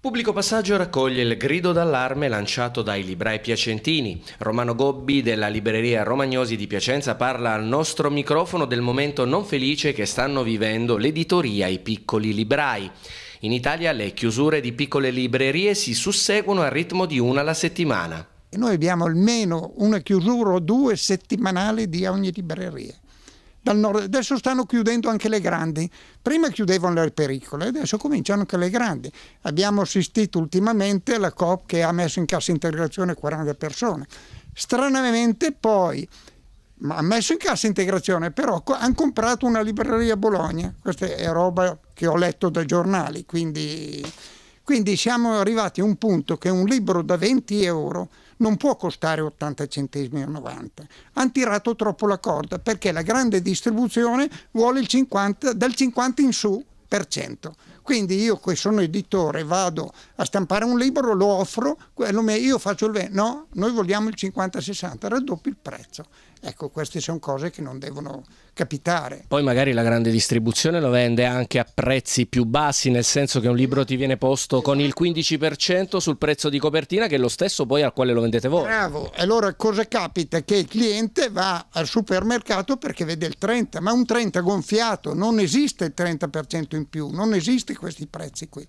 Pubblico Passaggio raccoglie il grido d'allarme lanciato dai librai piacentini. Romano Gobbi della libreria Romagnosi di Piacenza parla al nostro microfono del momento non felice che stanno vivendo l'editoria e i piccoli librai. In Italia le chiusure di piccole librerie si susseguono al ritmo di una alla settimana. Noi abbiamo almeno una chiusura o due settimanali di ogni libreria dal nord. Adesso stanno chiudendo anche le grandi. Prima chiudevano le pericole, adesso cominciano anche le grandi. Abbiamo assistito ultimamente alla COP che ha messo in cassa integrazione 40 persone. Stranamente poi ma ha messo in cassa integrazione, però hanno comprato una libreria a Bologna. Questa è roba che ho letto dai giornali, quindi, quindi siamo arrivati a un punto che un libro da 20 euro non può costare 80 centesimi o 90. Hanno tirato troppo la corda perché la grande distribuzione vuole 50, dal 50 in su quindi io che sono editore vado a stampare un libro, lo offro, io faccio il 20, no, noi vogliamo il 50-60, raddoppi il prezzo. Ecco, queste sono cose che non devono capitare. Poi magari la grande distribuzione lo vende anche a prezzi più bassi, nel senso che un libro ti viene posto con il 15% sul prezzo di copertina che è lo stesso poi al quale lo vendete voi. Bravo, allora cosa capita? Che il cliente va al supermercato perché vede il 30, ma un 30 gonfiato, non esiste il 30% in più, non esiste questi prezzi qui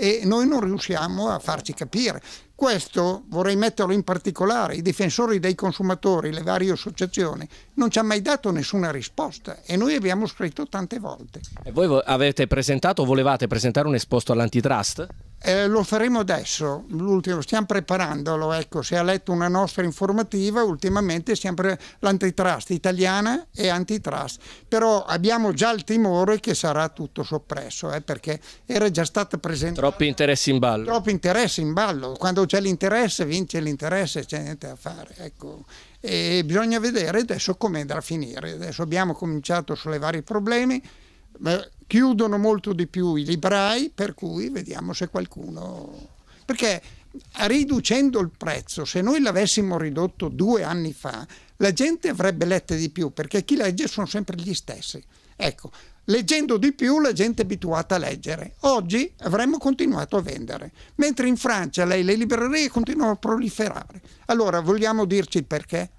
e noi non riusciamo a farci capire. Questo vorrei metterlo in particolare, i difensori dei consumatori, le varie associazioni, non ci hanno mai dato nessuna risposta e noi abbiamo scritto tante volte. E voi avete presentato, volevate presentare un esposto all'antitrust? Eh, lo faremo adesso, l'ultimo, stiamo preparandolo, ecco, se ha letto una nostra informativa, ultimamente sempre l'antitrust italiana e antitrust, però abbiamo già il timore che sarà tutto soppresso, eh, perché era già stata presentata... Troppi interessi in ballo. Troppi interessi in ballo, quando c'è l'interesse vince l'interesse, c'è niente da fare, ecco. E bisogna vedere adesso come andrà a finire, adesso abbiamo cominciato a sollevare i problemi, chiudono molto di più i librai, per cui vediamo se qualcuno... Perché riducendo il prezzo, se noi l'avessimo ridotto due anni fa, la gente avrebbe letto di più, perché chi legge sono sempre gli stessi. Ecco, leggendo di più la gente è abituata a leggere. Oggi avremmo continuato a vendere, mentre in Francia lei, le librerie continuano a proliferare. Allora, vogliamo dirci il perché?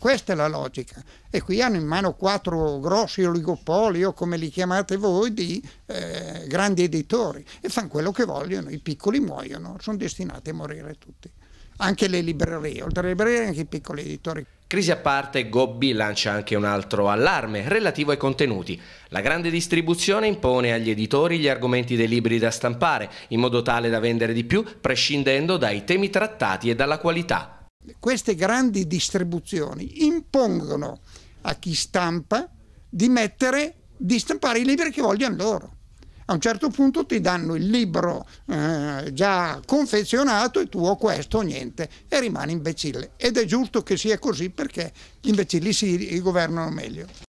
Questa è la logica. E qui hanno in mano quattro grossi oligopoli o come li chiamate voi di eh, grandi editori e fanno quello che vogliono, i piccoli muoiono, sono destinati a morire tutti. Anche le librerie, oltre alle librerie anche i piccoli editori. Crisi a parte, Gobbi lancia anche un altro allarme relativo ai contenuti. La grande distribuzione impone agli editori gli argomenti dei libri da stampare, in modo tale da vendere di più, prescindendo dai temi trattati e dalla qualità queste grandi distribuzioni impongono a chi stampa di, mettere, di stampare i libri che vogliono loro. A un certo punto ti danno il libro eh, già confezionato e tu o questo o niente e rimani imbecille. Ed è giusto che sia così perché gli imbecilli si governano meglio.